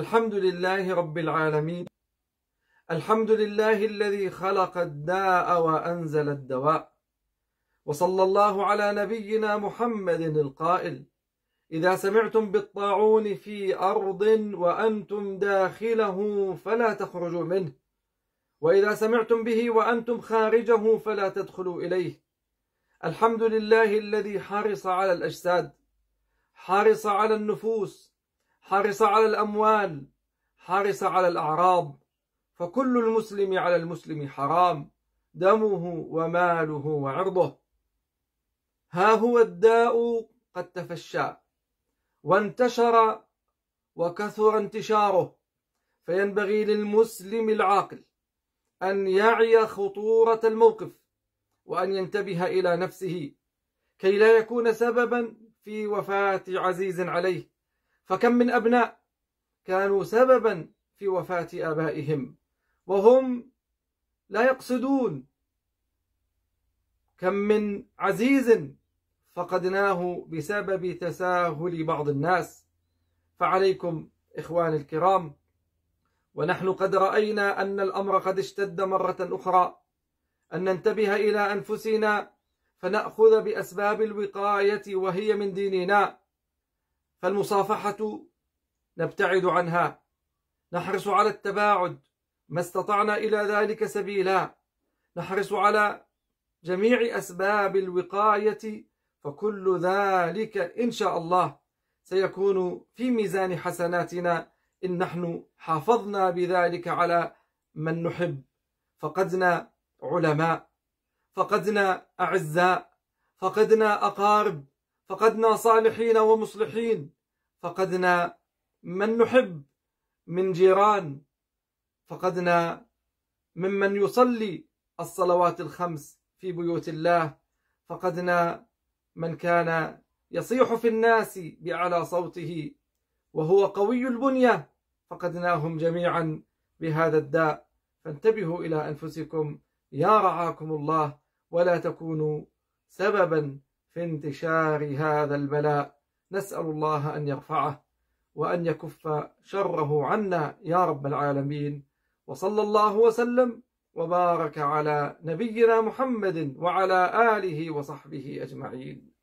الحمد لله رب العالمين الحمد لله الذي خلق الداء وأنزل الدواء وصلى الله على نبينا محمد القائل إذا سمعتم بالطاعون في أرض وأنتم داخله فلا تخرجوا منه وإذا سمعتم به وأنتم خارجه فلا تدخلوا إليه الحمد لله الذي حرص على الأجساد حرص على النفوس حرص على الأموال حرص على الأعراض فكل المسلم على المسلم حرام دمه وماله وعرضه ها هو الداء قد تفشى وانتشر وكثر انتشاره فينبغي للمسلم العاقل أن يعي خطورة الموقف وأن ينتبه إلى نفسه كي لا يكون سببا في وفاة عزيز عليه فكم من أبناء كانوا سببا في وفاة آبائهم وهم لا يقصدون كم من عزيز فقدناه بسبب تساهل بعض الناس فعليكم إخواني الكرام ونحن قد رأينا أن الأمر قد اشتد مرة أخرى أن ننتبه إلى أنفسنا فنأخذ بأسباب الوقاية وهي من ديننا فالمصافحة نبتعد عنها نحرص على التباعد ما استطعنا إلى ذلك سبيلا نحرص على جميع أسباب الوقاية فكل ذلك إن شاء الله سيكون في ميزان حسناتنا إن نحن حافظنا بذلك على من نحب فقدنا علماء فقدنا أعزاء فقدنا أقارب فقدنا صالحين ومصلحين فقدنا من نحب من جيران فقدنا ممن يصلي الصلوات الخمس في بيوت الله فقدنا من كان يصيح في الناس باعلى صوته وهو قوي البنيه فقدناهم جميعا بهذا الداء فانتبهوا الى انفسكم يا رعاكم الله ولا تكونوا سببا في انتشار هذا البلاء نسأل الله أن يرفعه وأن يكف شره عنا يا رب العالمين وصلى الله وسلم وبارك على نبينا محمد وعلى آله وصحبه أجمعين